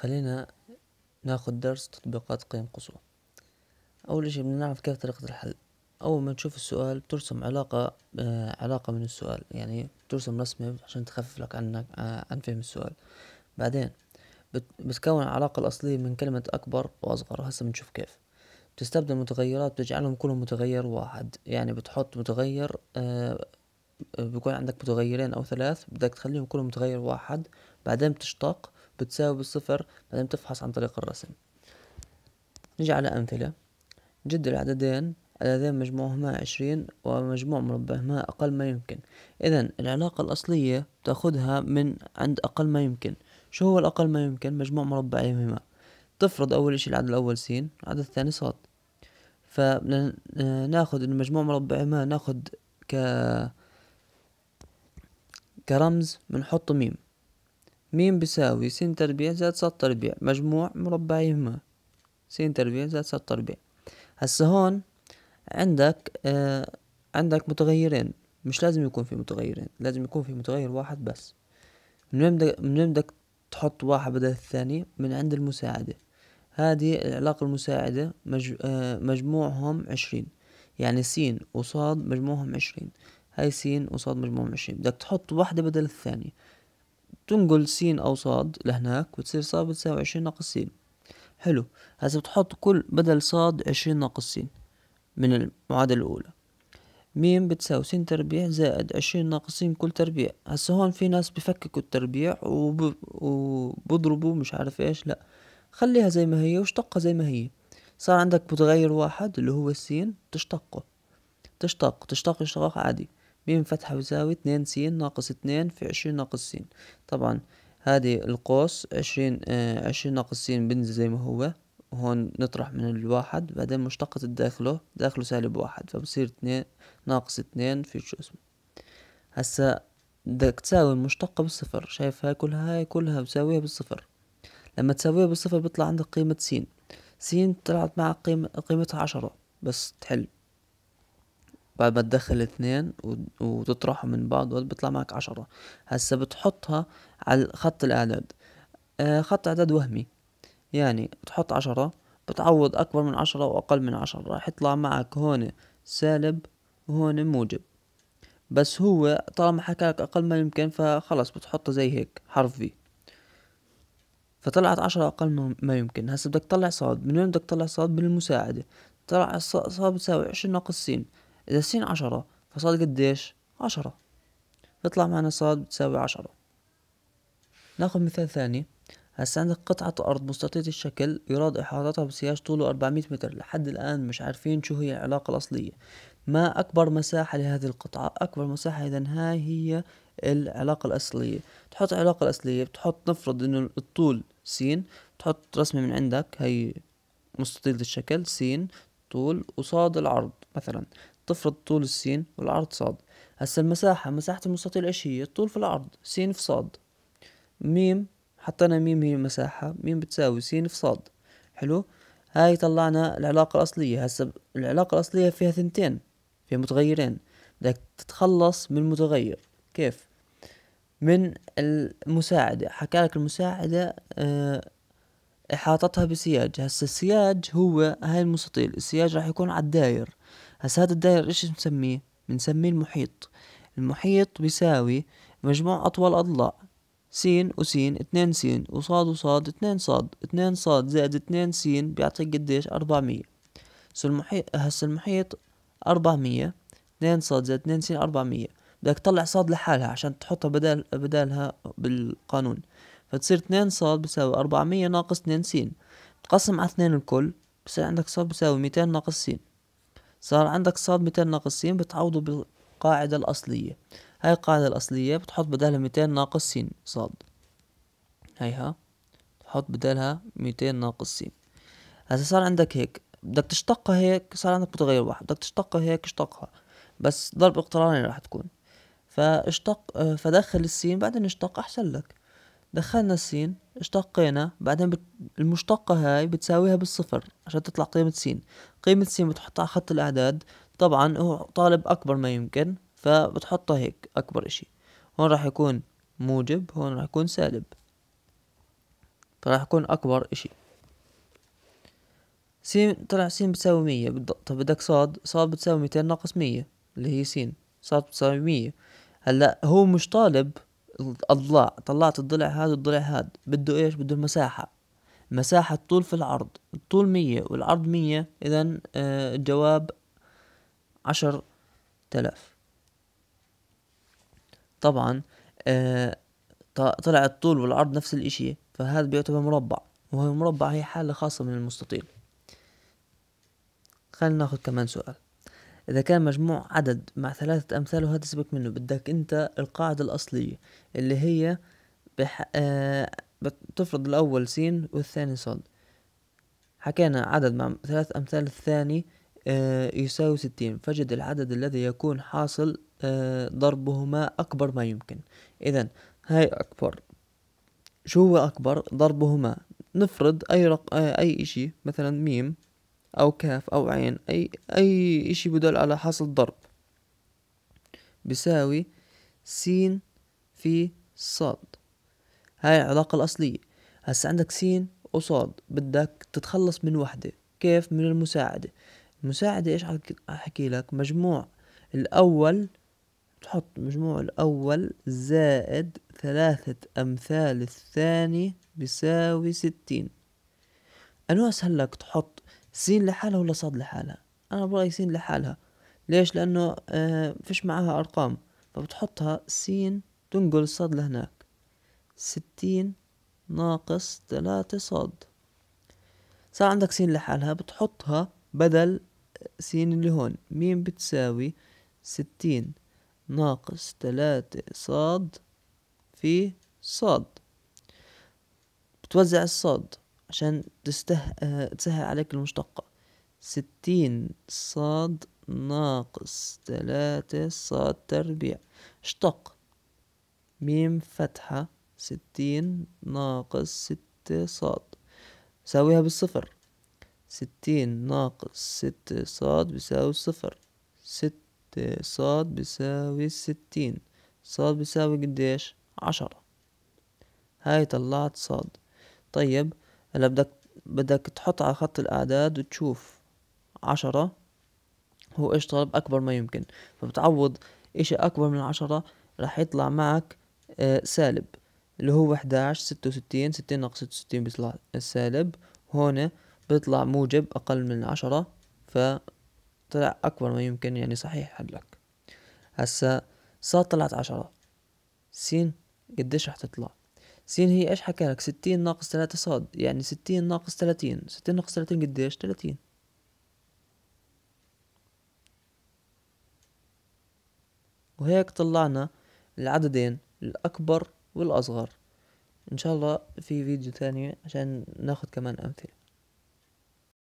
خلينا ناخد درس تطبيقات قيم قصوى أول شيء بدنا نعرف كيف طريقة الحل أول ما تشوف السؤال بترسم علاقة آه علاقة من السؤال يعني بترسم رسمة عشان تخفف لك عنك آه عن فهم السؤال بعدين بتكون العلاقة الأصلية من كلمة أكبر وأصغر هسه بنشوف كيف بتستبدل متغيرات بتجعلهم كلهم متغير واحد يعني بتحط متغير آه بيكون عندك متغيرين أو ثلاث بدك تخليهم كلهم متغير واحد بعدين بتشتق بتساوي بالصفر بعدين بتفحص عن طريق الرسم نجي على أمثلة جد العددين عددين مجموعهما عشرين ومجموع مربعهما أقل ما يمكن إذا العلاقة الأصلية تأخذها من عند أقل ما يمكن شو هو الأقل ما يمكن مجموع مربعهما تفرض أول إشي العدد الأول س العدد الثاني صاد فبدنا إن مجموع مربعهما ناخد ك كرمز بنحط ميم ميم بيساوي س تربيع زائد س تربيع مجموع مربعيهما س تربيع زائد س تربيع هسا هون عندك آه عندك متغيرين مش لازم يكون في متغيرين لازم يكون في متغير واحد بس من وين بدك من وين بدك تحط واحد بدل الثاني من عند المساعدة هذه العلاقة المساعدة مج... آه مجموعهم عشرين يعني س وصاد مجموعهم عشرين هاي س وصاد مجموعهم عشرين بدك تحط واحدة بدل الثانية تنقل س أو ص لهناك وتصير ص بتساوي عشرين ناقص س حلو هسا بتحط كل بدل صاد عشرين ناقص س من المعادلة الأولى م بتساوي س تربيع زائد عشرين ناقص س كل تربيع هسا هون في ناس بفككوا التربيع وب... وبضربوا مش عارف ايش لا خليها زي ما هي واشتقها زي ما هي صار عندك متغير واحد اللي هو السين تشتقه تشتق تشتق اشتقاق عادي ميم فتحة بيساوي اتنين س ناقص اتنين في عشرين ناقص س طبعا هادي القوس عشرين آه عشرين ناقص س بنزل زي ما هو هون نطرح من الواحد بعدين مشتقة الداخله داخله سالب واحد فبصير اتنين ناقص اتنين في شو اسمه هسا بدك تساوي المشتقة بالصفر شايف هاي كلها هاي كلها بساويها بالصفر لما تساويها بالصفر بيطلع عندك قيمة س س طلعت مع قيمة قيمتها عشرة بس تحل بعد ما تدخل اثنين وتطرحهم من بعض بيطلع معك عشرة هسا بتحطها على خط الإعداد آه، خط إعداد وهمي يعني بتحط عشرة بتعوض أكبر من عشرة وأقل من عشرة راح يطلع معك هون سالب وهون موجب بس هو طالما لك أقل ما يمكن فخلص بتحطه زي هيك حرف في فطلعت عشرة أقل ما يمكن هسا بدك تطلع صاد من وين بدك تطلع صاد من المساعدة طلع الصاد بتساوي عشرين ناقص سين إذا السين عشرة فصاد قديش عشرة بيطلع معنا صاد بتساوي عشرة ناخد مثال ثاني هسا عندك قطعة أرض مستطيلة الشكل يراد إحاطتها بسياج طوله أربعمية متر لحد الآن مش عارفين شو هي العلاقة الأصلية ما أكبر مساحة لهذه القطعة أكبر مساحة إذا هاي هي العلاقة الأصلية تحط العلاقة الأصلية بتحط نفرض إنه الطول س تحط رسمة من عندك هي مستطيلة الشكل س طول وصاد العرض مثلا تفرض طول السين والعرض صاد هسا المساحة مساحة المستطيل ايش هي الطول في العرض سين في صاد ميم حطينا ميم هي المساحة ميم بتساوي سين في صاد حلو هاي طلعنا العلاقة الأصلية هسا العلاقة الأصلية فيها ثنتين فيها متغيرين بدك تتخلص من المتغير كيف من المساعدة حكالك المساعدة آه، إحاطتها بسياج هسا السياج هو هاي المستطيل السياج راح يكون على الداير هسا هذا الداير ايش بنسميه بنسميه المحيط المحيط بيساوي مجموع أطول أضلاع سين وسين اتنين سين وصاد وصاد اتنين صاد اتنين صاد زائد اتنين سين بيعطيك قديش أربعمية سو المحيط هسا المحيط أربعمية اتنين صاد زائد اتنين سين أربعمية بدك تطلع صاد لحالها عشان تحطها بدال بدالها بالقانون فتصير اتنين صاد بيساوي أربعمية ناقص اتنين سين تقسم على اتنين الكل بصير عندك صاد بيساوي ميتين ناقص سين صار عندك صاد ميتين ناقص س بتعوضه بالقاعدة الأصلية هاي القاعدة الأصلية بتحط بدالها ميتين ناقص س صاد هيها تحط بدالها ميتين ناقص س هسا صار عندك هيك بدك تشتقها هيك صار عندك متغير واحد بدك تشتقها هيك اشتقها بس ضرب اقتراني راح تكون فاشتق فدخل السين بعدين اشتق احسن لك دخلنا السين اشتقينا بعدين بت... المشتقة هاي بتساويها بالصفر عشان تطلع قيمة سين قيمة سين بتحطها على خط الأعداد طبعا هو طالب أكبر ما يمكن فبتحطها هيك أكبر إشي هون راح يكون موجب هون راح يكون سالب فراح يكون أكبر إشي سين طلع سين بتساوي مية طب بدك صاد صاد بتساوي ميتين ناقص مية اللي هي سين صاد بتساوي مية هلا هو مش طالب الضلع طلعت الضلع هذا والضلع هذا بده ايش بده المساحة مساحة الطول في العرض الطول مية والعرض مية اذا آه، الجواب عشر تلاف طبعا آه، طلع الطول والعرض نفس الاشي فهذا بيعتبر مربع وهو المربع هي حالة خاصة من المستطيل خلينا ناخد كمان سؤال إذا كان مجموع عدد مع ثلاثة أمثال وهذا هتسبك منه بدك أنت القاعدة الأصلية اللي هي بح... آه... بتفرض الأول س والثاني ص حكينا عدد مع ثلاث أمثال الثاني آه يساوي ستين فجد العدد الذي يكون حاصل آه ضربهما أكبر ما يمكن إذا هاي أكبر شو هو أكبر ضربهما نفرض أي رق... آه أي إشي مثلا ميم أو كاف أو عين أي أي إشي بدل على حصل ضرب بساوي سين في صاد هاي العلاقة الأصلية هسا عندك سين وصاد بدك تتخلص من وحدة كيف من المساعدة المساعدة إيش أحكي لك مجموع الأول تحط مجموع الأول زائد ثلاثة أمثال الثاني بيساوي ستين أنو أسهل لك تحط سين لحالها ولا صاد لحالها انا برايي سين لحالها ليش لانه آه، فيش معاها ارقام فبتحطها سين تنقل صاد لهناك ستين ناقص ثلاثة صاد صار عندك سين لحالها بتحطها بدل سين اللي هون مين بتساوي ستين ناقص ثلاثة صاد في صاد بتوزع الصاد عشان تسته... تسهل عليك المشتقة ستين صاد ناقص ثلاثة صاد تربيع اشتق ميم فتحة ستين ناقص ستة صاد ساويها بالصفر ستين ناقص ستة صاد بيساوي صفر ستة صاد بيساوي ستين صاد بيساوي قديش عشرة هاي طلعت صاد طيب هلا بدك بدك تحط على خط الأعداد وتشوف عشرة هو ايش طلب أكبر ما يمكن فبتعوض اشي أكبر من عشرة رح يطلع معك آه سالب اللي هو 11 66 60 ناقص 66 بيطلع السالب هون بيطلع موجب أقل من عشرة فطلع أكبر ما يمكن يعني صحيح حلك هسا ص طلعت 10 س قديش رح تطلع أه س هي ايش حكى لك ستين ناقص ثلاثة صاد يعني ستين ناقص ثلاثين ستين ناقص ثلاثين قديش ثلاثين وهيك طلعنا العددين الأكبر والأصغر إن شاء الله في فيديو ثاني عشان ناخد كمان أمثلة